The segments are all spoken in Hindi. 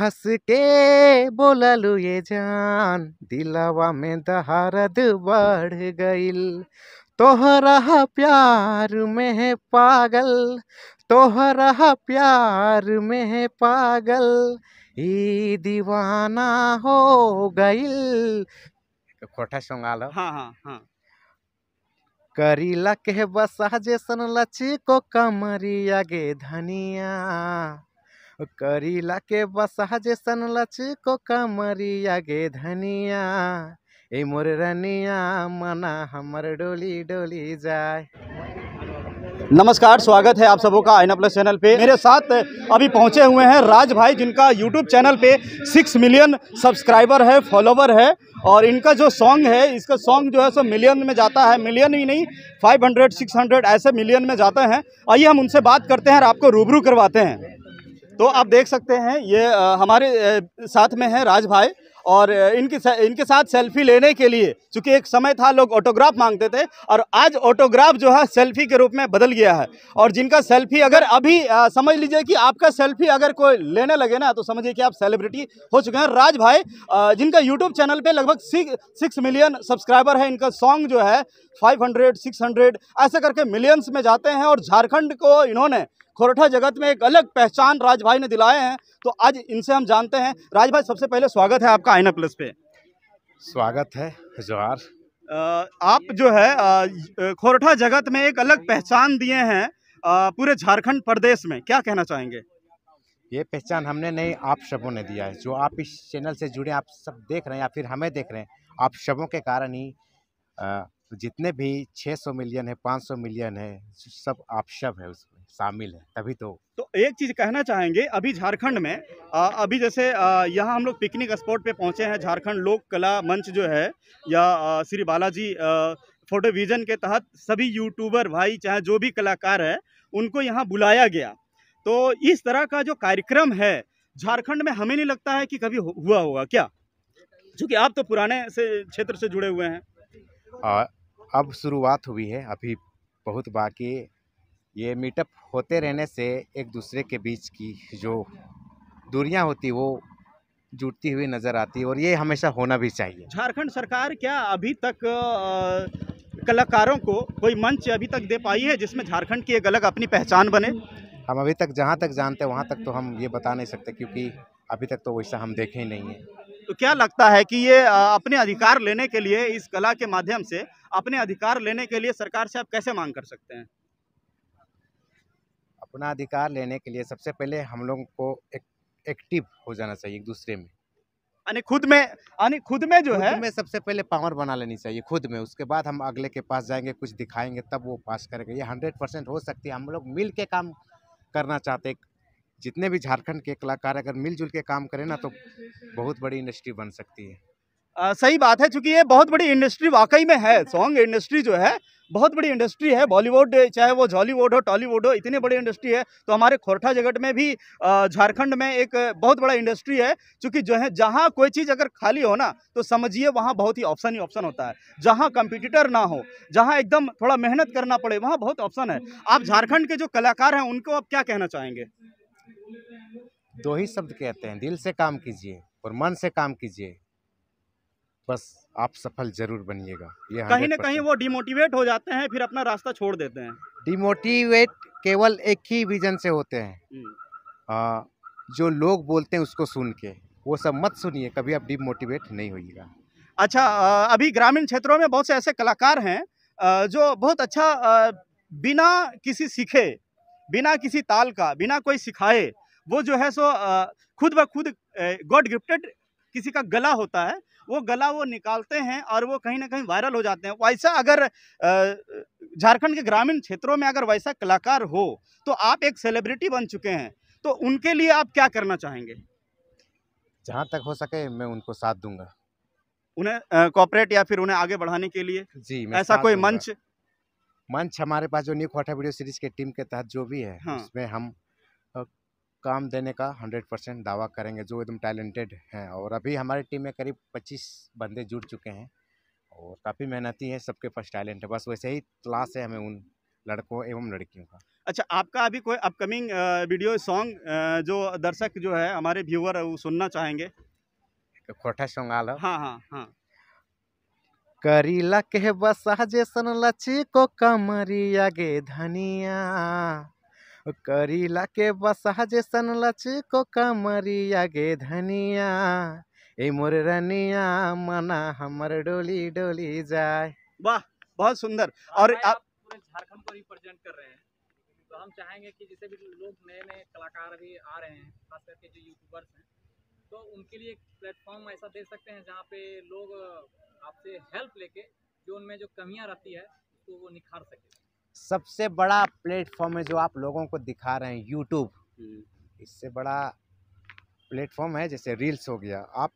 हंस के बोला लु ये जान दिलावा में दहारद बढ़ गई तोहरा प्यार में है पागल तोहरा प्यार में है पागल ई दीवाना हो गई खोटा सॉन्ग हाँ हाँ हाँ करीला के बसा जैसन लची को कमरी आगे धनिया करीला के बसहा जैसन लचको कमरिया गे धनिया ए मोर रनिया मना हमर डोली डोली जाए नमस्कार स्वागत है आप सबों का आइना प्लस चैनल पे मेरे साथ अभी पहुंचे हुए हैं राज भाई जिनका यूट्यूब चैनल पे सिक्स मिलियन सब्सक्राइबर है फॉलोवर है और इनका जो सॉन्ग है इसका सॉन्ग जो है सो मिलियन में जाता है मिलियन ही नहीं फाइव हंड्रेड सिक्स हंड्रेड ऐसे मिलियन में जाते हैं आइए हम उनसे बात करते हैं और आपको रूबरू करवाते हैं तो आप देख सकते हैं ये हमारे साथ में है राज भाई और इनके इनके साथ सेल्फी लेने के लिए चूंकि एक समय था लोग ऑटोग्राफ मांगते थे और आज ऑटोग्राफ जो है सेल्फी के रूप में बदल गया है और जिनका सेल्फी अगर अभी आ, समझ लीजिए कि आपका सेल्फी अगर कोई लेने लगे ना तो समझिए कि आप सेलिब्रिटी हो चुके हैं राज भाई आ, जिनका यूट्यूब चैनल पर लगभग सिक्स मिलियन सब्सक्राइबर है इनका सॉन्ग जो है फाइव हंड्रेड सिक्स हंड्रेड ऐसे करके मिलियंस में जाते हैं और झारखंड को इन्होंने खोरठा जगत में एक अलग पहचान राजभाई ने दिलाए हैं तो आज इनसे हम जानते हैं राज भाई सबसे पहले स्वागत है आपका आईना प्लस पे स्वागत है जवाहर आप जो है खोरठा जगत में एक अलग पहचान दिए हैं पूरे झारखंड प्रदेश में क्या कहना चाहेंगे ये पहचान हमने नहीं आप सबों ने दिया है जो आप इस चैनल से जुड़े आप सब देख रहे हैं या फिर हमें देख रहे हैं आप सबों के कारण ही जितने भी 600 मिलियन है 500 मिलियन है सब आप सब है उसमें शामिल है तभी तो तो एक चीज़ कहना चाहेंगे अभी झारखंड में आ, अभी जैसे यहाँ हम लोग पिकनिक स्पॉट पे पहुँचे हैं झारखंड लोक कला मंच जो है या श्री बालाजी फोटो विजन के तहत सभी यूट्यूबर भाई चाहे जो भी कलाकार है उनको यहाँ बुलाया गया तो इस तरह का जो कार्यक्रम है झारखंड में हमें नहीं लगता है कि कभी हुआ होगा क्या क्योंकि आप तो पुराने से क्षेत्र से जुड़े हुए हैं आ, अब शुरुआत हुई है अभी बहुत बाकी ये मीटअप होते रहने से एक दूसरे के बीच की जो दूरियां होती वो जुटती हुई नज़र आती है और ये हमेशा होना भी चाहिए झारखंड सरकार क्या अभी तक कलाकारों को कोई मंच अभी तक दे पाई है जिसमें झारखंड की एक अलग अपनी पहचान बने हम अभी तक जहाँ तक जानते हैं वहाँ तक तो हम ये बता नहीं सकते क्योंकि अभी तक तो वैसा हम देखे ही नहीं है तो क्या लगता है कि ये अपने अधिकार लेने के लिए इस कला के माध्यम से अपने अधिकार लेने के लिए सरकार से आप कैसे मांग कर सकते हैं अपना अधिकार लेने के लिए सबसे पहले हम लोग को एक, एक्टिव हो जाना चाहिए एक दूसरे में यानी खुद में यानी खुद में जो खुद है में सबसे पहले पावर बना लेनी चाहिए खुद में उसके बाद हम अगले के पास जाएंगे कुछ दिखाएंगे तब वो पास करेंगे ये हंड्रेड परसेंट हो सकती है हम लोग मिल के काम करना चाहते जितने भी झारखंड के कलाकार अगर मिलजुल के काम करें ना तो बहुत बड़ी इंडस्ट्री बन सकती है आ, सही बात है चूँकि ये बहुत बड़ी इंडस्ट्री वाकई में है सॉन्ग इंडस्ट्री जो है बहुत बड़ी इंडस्ट्री है बॉलीवुड चाहे वो जॉलीवुड हो टॉलीवुड हो इतनी बड़ी इंडस्ट्री है तो हमारे खोरठा जगत में भी झारखंड में एक बहुत बड़ा इंडस्ट्री है चूंकि जो है जहाँ कोई चीज़ अगर खाली हो ना तो समझिए वहाँ बहुत ही ऑप्शन ही ऑप्शन होता है जहाँ कंपिटिटर ना हो जहाँ एकदम थोड़ा मेहनत करना पड़े वहाँ बहुत ऑप्शन है आप झारखंड के जो कलाकार हैं उनको आप क्या कहना चाहेंगे दो ही शब्द कहते हैं दिल से काम कीजिए और मन से काम कीजिए बस आप सफल जरूर बनिएगा ये कहीं ना कहीं वो डिमोटिवेट हो जाते हैं फिर अपना रास्ता छोड़ देते हैं डिमोटिवेट केवल एक ही विजन से होते हैं हम्म। आ, जो लोग बोलते हैं उसको सुन के वो सब मत सुनिए कभी आप डिमोटिवेट नहीं होइएगा अच्छा अभी ग्रामीण क्षेत्रों में बहुत से ऐसे कलाकार हैं जो बहुत अच्छा बिना किसी सीखे बिना किसी ताल का बिना कोई सिखाए वो जो है सो खुद ब खुद गॉड गिफ्टेड किसी का गला होता है वो गला वो निकालते हैं और वो कहीं ना कहीं वायरल हो जाते हैं वैसा अगर झारखंड के ग्रामीण क्षेत्रों में अगर वैसा कलाकार हो तो आप एक सेलिब्रिटी बन चुके हैं तो उनके लिए आप क्या करना चाहेंगे जहाँ तक हो सके मैं उनको साथ दूंगा उन्हें कॉपरेट या फिर उन्हें आगे बढ़ाने के लिए जी मैं ऐसा कोई मंच मंच हमारे पास जो न्यू क्वार्टर वीडियो सीरीज के टीम के तहत जो भी है हाँ। उसमें हम काम देने का हंड्रेड परसेंट दावा करेंगे जो एकदम टैलेंटेड हैं और अभी हमारी टीम में करीब पच्चीस बंदे जुड़ चुके हैं और काफ़ी मेहनती है सबके पास टैलेंट है बस वैसे ही क्लास है हमें उन लड़कों एवं लड़कियों का अच्छा आपका अभी कोई अपकमिंग वीडियो सॉन्ग जो दर्शक जो है हमारे व्यूअर वो सुनना चाहेंगे खोटा सॉन्ग आल हाँ हाँ हाँ करी लके बसा जैसन लची को कमरिया गे धनिया करीला के बसा जे सन लचको कमरिया गे धनिया ए मोर रनिया मना हमर डोली डोली जाए वाह बहुत सुंदर और आप पूरे झारखंड को रिप्रेजेंट कर रहे हैं तो हम चाहेंगे कि जैसे भी लोग नए नए कलाकार भी आ रहे हैं खास करके जो यूट्यूबर्स हैं तो उनके लिए एक प्लेटफॉर्म ऐसा दे सकते हैं जहाँ पे लोग आपसे हेल्प लेके जो उनमें जो कमियाँ रहती है उसको तो वो निखार सके सबसे बड़ा प्लेटफॉर्म है जो आप लोगों को दिखा रहे हैं यूट्यूब हम्म। इससे बड़ा प्लेटफॉर्म है जैसे रील्स हो गया आप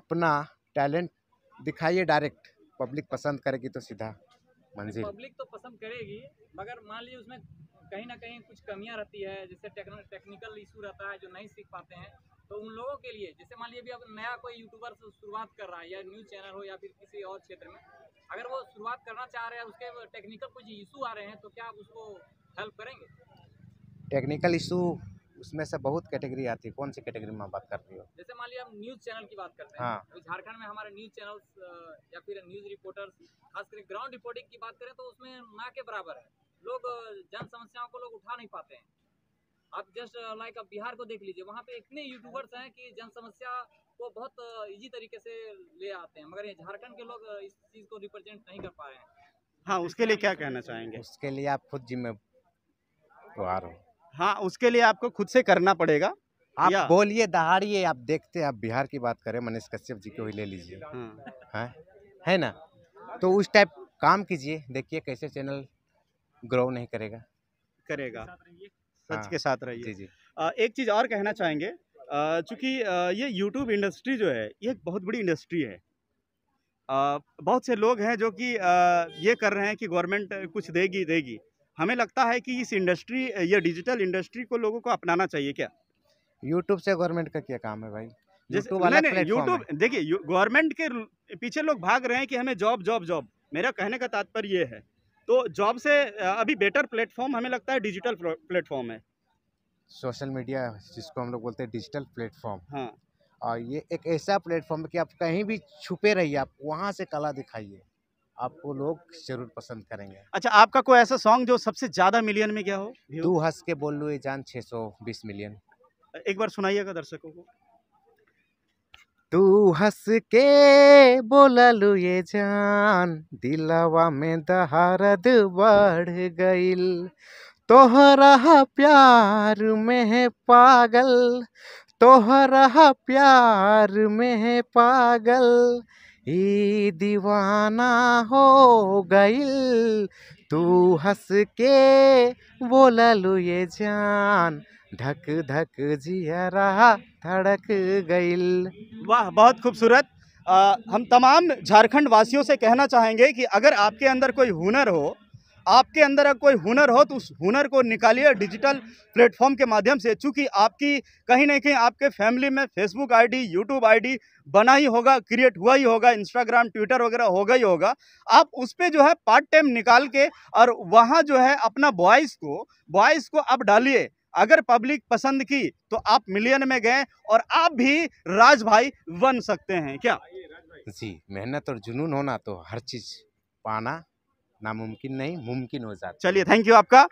अपना टैलेंट दिखाइए डायरेक्ट पब्लिक पसंद करेगी तो सीधा मंजिल पब्लिक तो पसंद करेगी मगर मान लीजिए उसमें कहीं ना कहीं कुछ कमियां रहती है जैसे टेक्निकल इशू रहता है जो नहीं सीख पाते हैं तो उन लोगों के लिए जैसे मान लीजिए अभी अब नया कोई यूट्यूबर शुरुआत कर रहा है या न्यूज़ चैनल हो या फिर किसी और क्षेत्र में अगर वो शुरुआत करना चाह रहे हैं उसके टेक्निकल कुछ इशू आ रहे हैं तो क्या आप उसको हेल्प करेंगे टेक्निकल इशू उसमें से बहुत कैटेगरी आती है कौन सी कैटेगरी में बात कर रही हो जैसे मान लिया न्यूज चैनल की बात करते हैं हाँ। तो झारखंड में हमारे न्यूज चैनल या फिर न्यूज रिपोर्टर्स खास करके ग्राउंड रिपोर्टिंग की बात करें तो उसमें ना के बराबर है लोग जन समस्याओं को लोग उठा नहीं पाते हैं आप जस्ट लाइक आप बिहार को देख लीजिए वहाँ पे इतने यूट्यूबर्स हैं कि जन समस्या को बहुत इजी तरीके से ले आते हैं मगर ये झारखंड के लोग इस चीज़ को रिप्रेजेंट नहीं कर पा रहे हैं हाँ उसके लिए क्या कहना चाहेंगे उसके लिए आप खुद जिम्मेवार हो हाँ उसके लिए आपको खुद से करना पड़ेगा आप बोलिए दहाड़िए आप देखते हैं आप बिहार की बात करें मनीष कश्यप जी को ही ले लीजिए हाँ।, हाँ है ना तो उस टाइप काम कीजिए देखिए कैसे चैनल ग्रो नहीं करेगा करेगा सच हाँ, के साथ रहिए जी जी एक चीज़ और कहना चाहेंगे चूँकि ये यूट्यूब इंडस्ट्री जो है ये एक बहुत बड़ी इंडस्ट्री है आ, बहुत से लोग हैं जो कि ये कर रहे हैं कि गवर्नमेंट कुछ देगी देगी हमें लगता है कि इस इंडस्ट्री ये डिजिटल इंडस्ट्री को लोगों को अपनाना चाहिए क्या यूट्यूब से गवर्नमेंट का क्या काम है भाई जैसे यूट्यूब देखिए गवर्नमेंट के पीछे लोग भाग रहे हैं कि हमें जॉब जॉब जॉब मेरा कहने का तात्पर्य ये है तो जॉब से अभी बेटर प्लेटफॉर्म हमें लगता है डिजिटल प्लेटफॉर्म है सोशल मीडिया जिसको हम लोग बोलते हैं डिजिटल प्लेटफॉर्म हाँ। और ये एक ऐसा प्लेटफॉर्म है कि आप कहीं भी छुपे रहिए आप वहाँ से कला दिखाइए आपको लोग जरूर पसंद करेंगे अच्छा आपका कोई ऐसा सॉन्ग जो सबसे ज़्यादा मिलियन में क्या हो तू हंस के बोल लो ये जान 620 मिलियन एक बार सुनाइएगा दर्शकों को तू हंस के बोला लू ये जान दिलावा में दहारद बढ़ गई तोहरा प्यार में है पागल तोहरा प्यार में है पागल ई दीवाना हो गई तू हंस के लू ये जान धक धक जिया रहा धड़क गई वाह बहुत खूबसूरत हम तमाम झारखंड वासियों से कहना चाहेंगे कि अगर आपके अंदर कोई हुनर हो आपके अंदर अगर कोई हुनर हो तो उस हुनर को निकालिए डिजिटल प्लेटफॉर्म के माध्यम से चूँकि आपकी कहीं ना कहीं आपके फैमिली में फेसबुक आईडी यूट्यूब आईडी बना ही होगा क्रिएट हुआ ही होगा इंस्टाग्राम ट्विटर वगैरह होगा ही होगा आप उस पर जो है पार्ट टाइम निकाल के और वहाँ जो है अपना वॉइस को वॉइस को आप डालिए अगर पब्लिक पसंद की तो आप मिलियन में गए और आप भी राज भाई बन सकते हैं क्या जी मेहनत और जुनून होना तो हर चीज़ पाना नामुमकिन नहीं मुमकिन हो जाता चलिए थैंक यू आपका